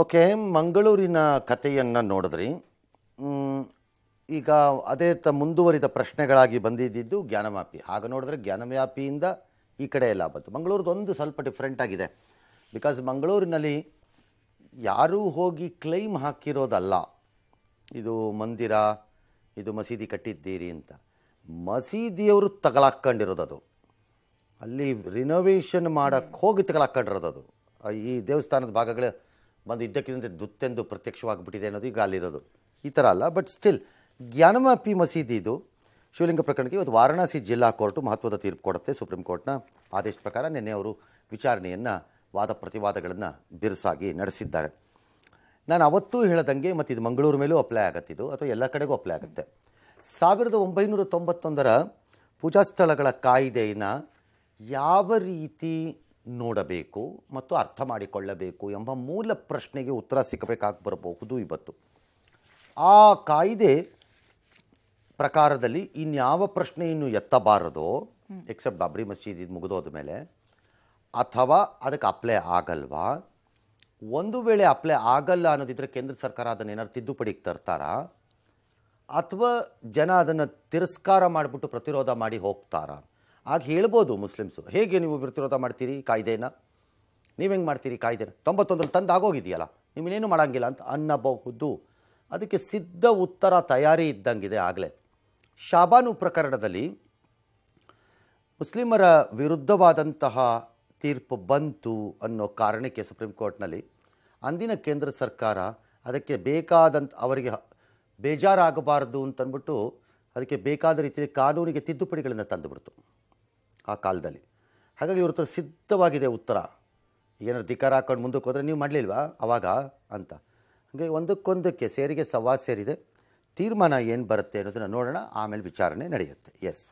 okay ಮಂಗಳೂರಿನ ಕಥೆಯನ್ನು ನೋಡಿದ್ರಿ ಈಗ ಅದೇ ತ ಮುಂದುವರಿದ ಪ್ರಶ್ನೆಗಳಾಗಿ ಬಂದಿದ್ದು ಜ್ಞಾನವ್ಯಾಪಿ ಹಾಗೆ ನೋಡಿದ್ರೆ ಜ್ಞಾನವ್ಯಾಪಿಯಿಂದ ಈ ಕಡೆ ಎಲ್ಲ ಬಂತು ಒಂದು ಸ್ವಲ್ಪ ಡಿಫ್ರೆಂಟ್ ಆಗಿದೆ ಬಿಕಾಸ್ ಮಂಗಳೂರಿನಲ್ಲಿ ಯಾರೂ ಹೋಗಿ ಕ್ಲೈಮ್ ಹಾಕಿರೋದಲ್ಲ ಇದು ಮಂದಿರ ಇದು ಮಸೀದಿ ಕಟ್ಟಿದ್ದೀರಿ ಅಂತ ಮಸೀದಿಯವರು ತಗಲಾಕ್ಕೊಂಡಿರೋದು ಅದು ಅಲ್ಲಿ ರಿನೋವೇಷನ್ ಮಾಡೋಕ್ಕೆ ಹೋಗಿ ತಗಲಾಕ್ಕೊಂಡಿರೋದು ಅದು ಈ ದೇವಸ್ಥಾನದ ಭಾಗಗಳ ಬಂದು ಇದ್ದಕ್ಕಿದ್ದಂತೆ ದುತ್ತೆಂದು ಪ್ರತ್ಯಕ್ಷವಾಗಿಬಿಟ್ಟಿದೆ ಅನ್ನೋದು ಈಗ ಅಲ್ಲಿರೋದು ಈ ಥರ ಅಲ್ಲ ಬಟ್ ಸ್ಟಿಲ್ ಜ್ಞಾನಮಾಪಿ ಮಸೀದಿ ಇದು ಶಿವಲಿಂಗ ಪ್ರಕರಣಕ್ಕೆ ಇವತ್ತು ವಾರಣಾಸಿ ಜಿಲ್ಲಾ ಕೋರ್ಟು ಮಹತ್ವದ ತೀರ್ಪು ಕೊಡುತ್ತೆ ಸುಪ್ರೀಂ ಕೋರ್ಟ್ನ ಆದೇಶ ಪ್ರಕಾರ ನಿನ್ನೆ ಅವರು ವಿಚಾರಣೆಯನ್ನು ವಾದ ಪ್ರತಿವಾದಗಳನ್ನು ಬಿರುಸಾಗಿ ನಡೆಸಿದ್ದಾರೆ ನಾನು ಅವತ್ತೂ ಹೇಳದಂಗೆ ಮತ್ತು ಇದು ಮಂಗಳೂರು ಮೇಲೂ ಅಪ್ಲೈ ಆಗುತ್ತಿದ್ದು ಅಥವಾ ಎಲ್ಲ ಕಡೆಗೂ ಅಪ್ಲೈ ಆಗುತ್ತೆ ಸಾವಿರದ ಒಂಬೈನೂರ ತೊಂಬತ್ತೊಂದರ ಪೂಜಾ ಸ್ಥಳಗಳ ಕಾಯ್ದೆಯನ್ನು ಯಾವ ರೀತಿ ನೋಡಬೇಕು ಮತ್ತು ಅರ್ಥ ಮಾಡಿಕೊಳ್ಳಬೇಕು ಎಂಬ ಮೂಲ ಪ್ರಶ್ನೆಗೆ ಉತ್ತರ ಸಿಕ್ಕಬೇಕಾಗಿ ಬರಬಹುದು ಇವತ್ತು ಆ ಕಾಯ್ದೆ ಪ್ರಕಾರದಲ್ಲಿ ಇನ್ಯಾವ ಪ್ರಶ್ನೆಯನ್ನು ಎತ್ತಬಾರದೋ ಎಕ್ಸೆಪ್ಟ್ ಬಾಬ್ರಿ ಮಸೀದ್ ಮುಗಿದೋದ ಮೇಲೆ ಅಥವಾ ಅದಕ್ಕೆ ಅಪ್ಲೈ ಆಗಲ್ವಾ ಒಂದು ವೇಳೆ ಅಪ್ಲೈ ಆಗಲ್ಲ ಅನ್ನೋದಿದ್ರೆ ಕೇಂದ್ರ ಸರ್ಕಾರ ಅದನ್ನು ಏನಾದ್ರು ತಿದ್ದುಪಡಿಗೆ ತರ್ತಾರಾ ಅಥವಾ ಜನ ಅದನ್ನು ತಿರಸ್ಕಾರ ಮಾಡಿಬಿಟ್ಟು ಪ್ರತಿರೋಧ ಮಾಡಿ ಹೋಗ್ತಾರಾ ಆಗ ಹೇಳ್ಬೋದು ಮುಸ್ಲಿಮ್ಸು ಹೇಗೆ ನೀವು ಪ್ರತಿರೋಧ ಮಾಡ್ತೀರಿ ಕಾಯ್ದೆನ ನೀವು ಹೆಂಗೆ ಮಾಡ್ತೀರಿ ಕಾಯ್ದೆನ ತೊಂಬತ್ತೊಂದರಲ್ಲಿ ತಂದು ಆಗೋಗಿದೆಯಲ್ಲ ನಿಮ್ಮನ್ನೇನು ಮಾಡೋಂಗಿಲ್ಲ ಅಂತ ಅನ್ನಬಹುದು ಅದಕ್ಕೆ ಸಿದ್ಧ ಉತ್ತರ ತಯಾರಿ ಇದ್ದಂಗಿದೆ ಆಗಲೇ ಶಾಬಾನು ಪ್ರಕರಣದಲ್ಲಿ ಮುಸ್ಲಿಮರ ವಿರುದ್ಧವಾದಂತಹ ತೀರ್ಪು ಬಂತು ಅನ್ನೋ ಕಾರಣಕ್ಕೆ ಸುಪ್ರೀಂ ಕೋರ್ಟ್ನಲ್ಲಿ ಅಂದಿನ ಕೇಂದ್ರ ಸರ್ಕಾರ ಅದಕ್ಕೆ ಬೇಕಾದಂಥ ಅವರಿಗೆ ಬೇಜಾರಾಗಬಾರದು ಅಂತಂದ್ಬಿಟ್ಟು ಅದಕ್ಕೆ ಬೇಕಾದ ರೀತಿಯಲ್ಲಿ ಕಾನೂನಿಗೆ ತಿದ್ದುಪಡಿಗಳನ್ನು ತಂದುಬಿಡ್ತು ಆ ಕಾಲದಲ್ಲಿ ಹಾಗಾಗಿ ಇವ್ರ ಹತ್ರ ಸಿದ್ಧವಾಗಿದೆ ಉತ್ತರ ಏನಾದ್ರು ಧಿಕಾರ ಹಾಕೊಂಡು ಮುಂದಕ್ಕೆ ಹೋದರೆ ನೀವು ಮಾಡಲಿಲ್ವಾ ಅವಾಗ ಅಂತ ಹಾಗೆ ಒಂದಕ್ಕೊಂದಕ್ಕೆ ಸೇರಿಗೆ ಸವಾ ಸೇರಿದೆ ತೀರ್ಮಾನ ಏನು ಬರುತ್ತೆ ಅನ್ನೋದನ್ನು ನೋಡೋಣ ಆಮೇಲೆ ವಿಚಾರಣೆ ನಡೆಯುತ್ತೆ ಎಸ್